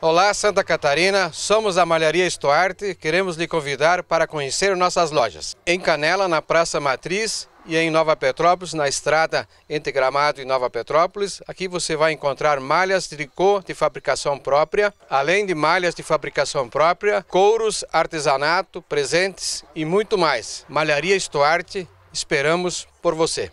Olá, Santa Catarina. Somos a Malharia Estuarte. Queremos lhe convidar para conhecer nossas lojas. Em Canela, na Praça Matriz e em Nova Petrópolis, na estrada entre Gramado e Nova Petrópolis. Aqui você vai encontrar malhas de tricô de fabricação própria, além de malhas de fabricação própria, couros, artesanato, presentes e muito mais. Malharia Estuarte, esperamos por você.